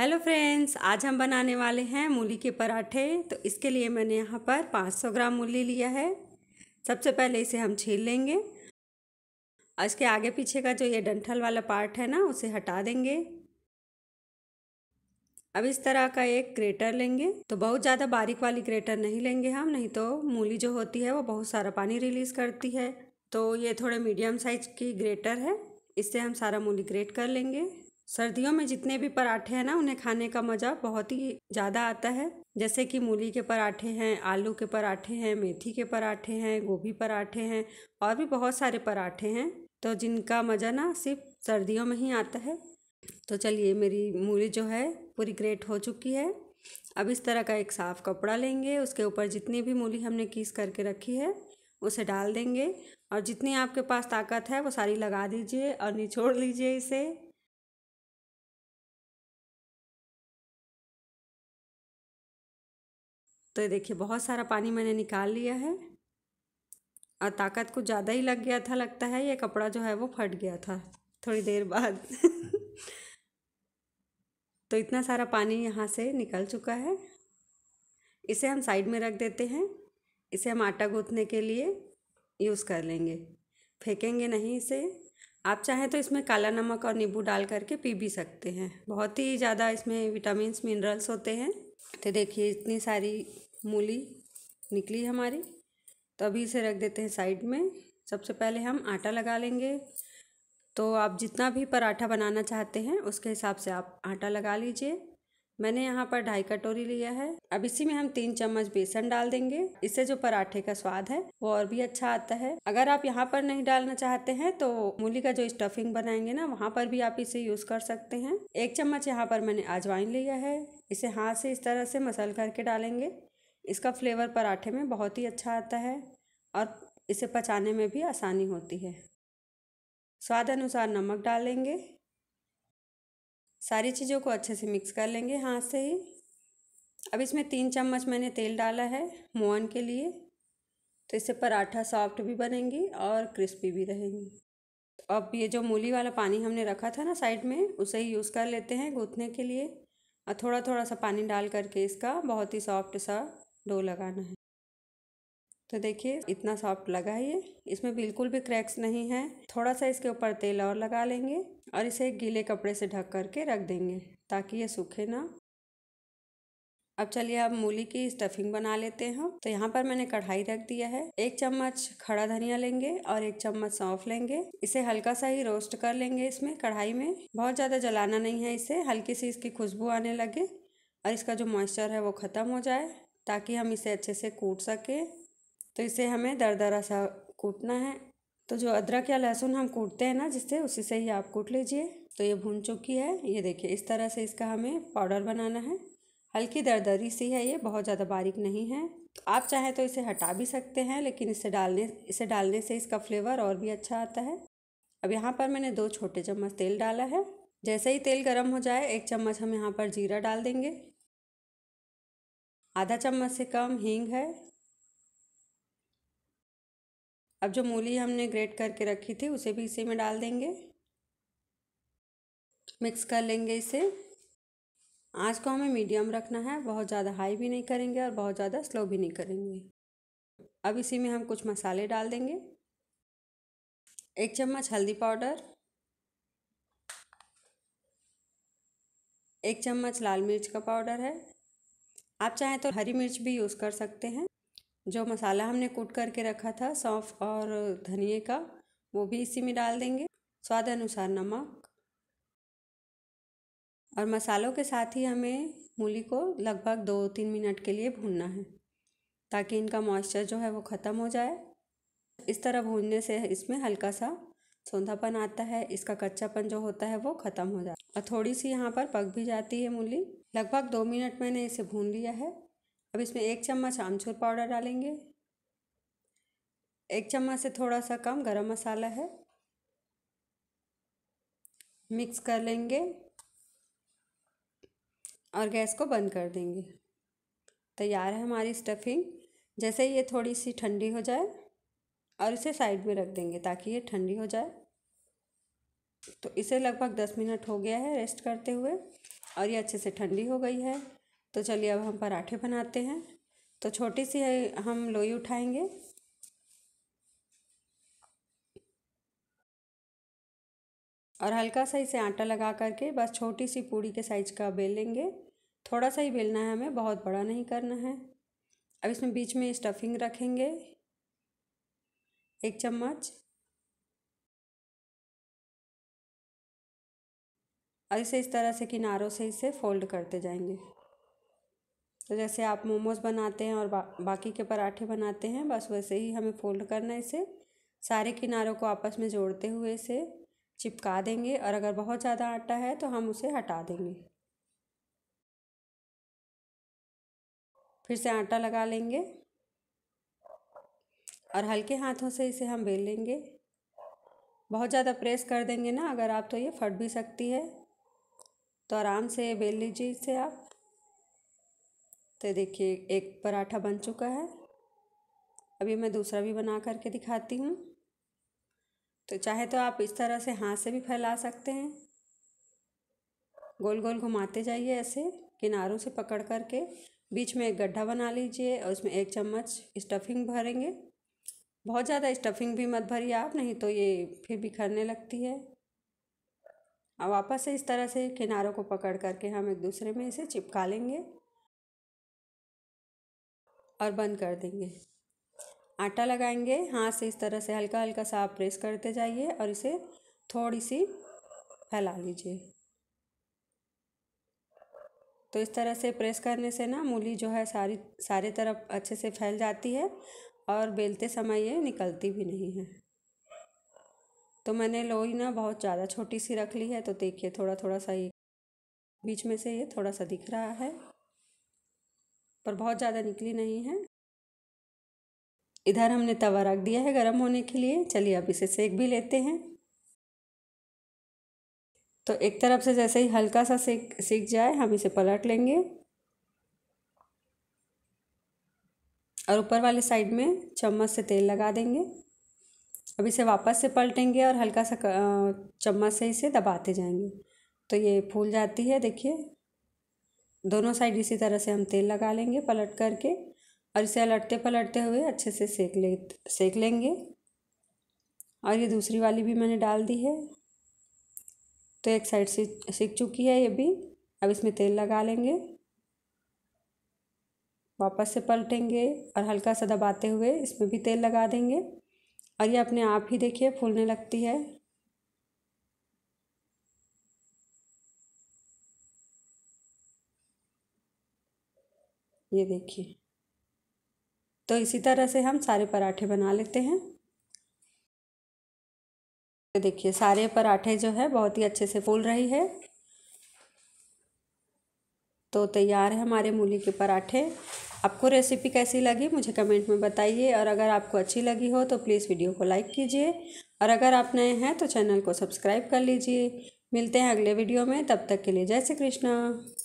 hello friends आज हम बनाने वाले हैं मूली के पराठे तो इसके लिए मैंने यहाँ पर 500 ग्राम मूली लिया है सबसे पहले इसे हम छील लेंगे और इसके आगे पीछे का जो ये डंठल वाला पार्ट है ना उसे हटा देंगे अब इस तरह का एक ग्रेटर लेंगे तो बहुत ज़्यादा बारीक वाली ग्रेटर नहीं लेंगे हम नहीं तो मूली जो होती है वो बहुत सारा पानी रिलीज़ करती है तो ये थोड़े मीडियम साइज की ग्रेटर है इससे हम सारा मूली ग्रेट कर लेंगे सर्दियों में जितने भी पराठे हैं ना उन्हें खाने का मज़ा बहुत ही ज़्यादा आता है जैसे कि मूली के पराठे हैं आलू के पराठे हैं मेथी के पराठे हैं गोभी पराठे हैं और भी बहुत सारे पराठे हैं तो जिनका मज़ा ना सिर्फ सर्दियों में ही आता है तो चलिए मेरी मूली जो है पूरी ग्रेट हो चुकी है अब इस तरह का एक साफ़ कपड़ा लेंगे उसके ऊपर जितनी भी मूली हमने कीस करके रखी है उसे डाल देंगे और जितनी आपके पास ताकत है वो सारी लगा दीजिए और निचोड़ लीजिए इसे तो ये देखिए बहुत सारा पानी मैंने निकाल लिया है और ताकत कुछ ज़्यादा ही लग गया था लगता है ये कपड़ा जो है वो फट गया था थोड़ी देर बाद तो इतना सारा पानी यहाँ से निकल चुका है इसे हम साइड में रख देते हैं इसे हम आटा गूँथने के लिए यूज़ कर लेंगे फेंकेंगे नहीं इसे आप चाहें तो इसमें काला नमक और नींबू डाल करके पी भी सकते हैं बहुत ही ज़्यादा इसमें विटामिन मिनरल्स होते हैं तो देखिए इतनी सारी मूली निकली हमारी तो अभी इसे रख देते हैं साइड में सबसे पहले हम आटा लगा लेंगे तो आप जितना भी पराठा बनाना चाहते हैं उसके हिसाब से आप आटा लगा लीजिए मैंने यहाँ पर ढाई कटोरी लिया है अब इसी में हम तीन चम्मच बेसन डाल देंगे इससे जो पराठे का स्वाद है वो और भी अच्छा आता है अगर आप यहाँ पर नहीं डालना चाहते हैं तो मूली का जो स्टफिंग बनाएंगे ना वहाँ पर भी आप इसे यूज कर सकते हैं एक चम्मच यहाँ पर मैंने अजवाइन लिया है इसे हाथ से इस तरह से मसल करके डालेंगे इसका फ्लेवर पराठे में बहुत ही अच्छा आता है और इसे पचाने में भी आसानी होती है स्वाद अनुसार नमक डालेंगे सारी चीज़ों को अच्छे से मिक्स कर लेंगे हाथ से ही अब इसमें तीन चम्मच मैंने तेल डाला है मोहन के लिए तो इससे पराठा सॉफ्ट भी बनेंगी और क्रिस्पी भी रहेंगी अब ये जो मूली वाला पानी हमने रखा था ना साइड में उसे ही यूज़ कर लेते हैं गूँथने के लिए और थोड़ा थोड़ा सा पानी डाल करके इसका बहुत ही सॉफ्ट सा डो लगाना है तो देखिए इतना सॉफ्ट लगा ये इसमें बिल्कुल भी क्रैक्स नहीं है थोड़ा सा इसके ऊपर तेल और लगा लेंगे और इसे गीले कपड़े से ढक करके रख देंगे ताकि ये सूखे ना अब चलिए अब मूली की स्टफिंग बना लेते हैं तो यहाँ पर मैंने कढ़ाई रख दिया है एक चम्मच खड़ा धनिया लेंगे और एक चम्मच सौंफ लेंगे इसे हल्का सा ही रोस्ट कर लेंगे इसमें कढ़ाई में बहुत ज़्यादा जलाना नहीं है इसे हल्की सी इसकी खुशबू आने लगे और इसका जो मॉइस्चर है वो ख़त्म हो जाए ताकि हम इसे अच्छे से कूट सकें तो इसे हमें दर दरा सा कूटना है तो जो अदरक या लहसुन हम कूटते हैं ना जिससे उसी से ही आप कूट लीजिए तो ये भून चुकी है ये देखिए इस तरह से इसका हमें पाउडर बनाना है हल्की दरदरी सी है ये बहुत ज़्यादा बारीक नहीं है तो आप चाहें तो इसे हटा भी सकते हैं लेकिन इसे डालने इसे डालने से इसका फ्लेवर और भी अच्छा आता है अब यहाँ पर मैंने दो छोटे चम्मच तेल डाला है जैसे ही तेल गर्म हो जाए एक चम्मच हम यहाँ पर जीरा डाल देंगे आधा चम्मच से कम हींग है अब जो मूली हमने ग्रेट करके रखी थी उसे भी इसी में डाल देंगे मिक्स कर लेंगे इसे आँच को हमें मीडियम रखना है बहुत ज़्यादा हाई भी नहीं करेंगे और बहुत ज़्यादा स्लो भी नहीं करेंगे अब इसी में हम कुछ मसाले डाल देंगे एक चम्मच हल्दी पाउडर एक चम्मच लाल मिर्च का पाउडर है आप चाहें तो हरी मिर्च भी यूज़ कर सकते हैं जो मसाला हमने कूट करके रखा था सौंफ और धनिए का वो भी इसी में डाल देंगे स्वाद अनुसार नमक और मसालों के साथ ही हमें मूली को लगभग दो तीन मिनट के लिए भूनना है ताकि इनका मॉइस्चर जो है वो ख़त्म हो जाए इस तरह भूनने से इसमें हल्का सा सौंधापन आता है इसका कच्चापन जो होता है वो ख़त्म हो जाता है और थोड़ी सी यहाँ पर पक भी जाती है मूली लगभग दो मिनट मैंने इसे भून लिया है अब इसमें एक चम्मच आमचूर पाउडर डालेंगे एक चम्मच से थोड़ा सा कम गरम मसाला है मिक्स कर लेंगे और गैस को बंद कर देंगे तैयार है हमारी स्टफिंग जैसे ये थोड़ी सी ठंडी हो जाए और इसे साइड में रख देंगे ताकि ये ठंडी हो जाए तो इसे लगभग दस मिनट हो गया है रेस्ट करते हुए और ये अच्छे से ठंडी हो गई है तो चलिए अब हम पराठे बनाते हैं तो छोटी सी हम लोई उठाएंगे और हल्का सा इसे आटा लगा करके बस छोटी सी पूड़ी के साइज़ का बेल लेंगे थोड़ा सा ही बेलना है हमें बहुत बड़ा नहीं करना है अब इसमें बीच में स्टफिंग रखेंगे एक चम्मच और इसे इस तरह से किनारों से इसे फोल्ड करते जाएंगे तो जैसे आप मोमोज बनाते हैं और बा, बाकी के पराठे बनाते हैं बस वैसे ही हमें फोल्ड करना है इसे सारे किनारों को आपस में जोड़ते हुए इसे चिपका देंगे और अगर बहुत ज़्यादा आटा है तो हम उसे हटा देंगे फिर से आटा लगा लेंगे और हल्के हाथों से इसे हम बेल लेंगे बहुत ज़्यादा प्रेस कर देंगे ना अगर आप तो ये फट भी सकती है तो आराम से बेल लीजिए इसे आप तो देखिए एक पराठा बन चुका है अभी मैं दूसरा भी बना करके दिखाती हूँ तो चाहे तो आप इस तरह से हाथ से भी फैला सकते हैं गोल गोल घुमाते जाइए ऐसे किनारों से पकड़ करके बीच में एक गड्ढा बना लीजिए और उसमें एक चम्मच स्टफिंग भरेंगे बहुत ज़्यादा स्टफिंग भी मत भरिए आप नहीं तो ये फिर बिखरने लगती है और वापस से इस तरह से किनारों को पकड़ करके हम एक दूसरे में इसे चिपका लेंगे और बंद कर देंगे आटा लगाएंगे हाथ से इस तरह से हल्का हल्का सा आप प्रेस करते जाइए और इसे थोड़ी सी फैला लीजिए तो इस तरह से प्रेस करने से ना मूली जो है सारी सारे तरफ अच्छे से फैल जाती है और बेलते समय ये निकलती भी नहीं है तो मैंने लोई ना बहुत ज़्यादा छोटी सी रख ली है तो देखिए थोड़ा थोड़ा सा ये बीच में से ये थोड़ा सा दिख रहा है पर बहुत ज़्यादा निकली नहीं है इधर हमने तवा रख दिया है गर्म होने के लिए चलिए अब इसे सेक भी लेते हैं तो एक तरफ से जैसे ही हल्का सा सेक सीख जाए हम इसे पलट लेंगे और ऊपर वाले साइड में चम्मच से तेल लगा देंगे अब इसे वापस से पलटेंगे और हल्का सा चम्मच से इसे दबाते जाएंगे तो ये फूल जाती है देखिए दोनों साइड इसी तरह से हम तेल लगा लेंगे पलट करके और इसे अलटते पलटते हुए अच्छे से सेक ले सेक लेंगे और ये दूसरी वाली भी मैंने डाल दी है तो एक साइड से सीख चुकी है ये भी अब इसमें तेल लगा लेंगे वापस से पलटेंगे और हल्का सा दबाते हुए इसमें भी तेल लगा देंगे और ये अपने आप ही देखिए फूलने लगती है ये देखिए तो इसी तरह से हम सारे पराठे बना लेते हैं तो देखिए सारे पराठे जो है बहुत ही अच्छे से फूल रही है तो तैयार है हमारे मूली के पराठे आपको रेसिपी कैसी लगी मुझे कमेंट में बताइए और अगर आपको अच्छी लगी हो तो प्लीज़ वीडियो को लाइक कीजिए और अगर आप नए हैं तो चैनल को सब्सक्राइब कर लीजिए मिलते हैं अगले वीडियो में तब तक के लिए जय श्री कृष्णा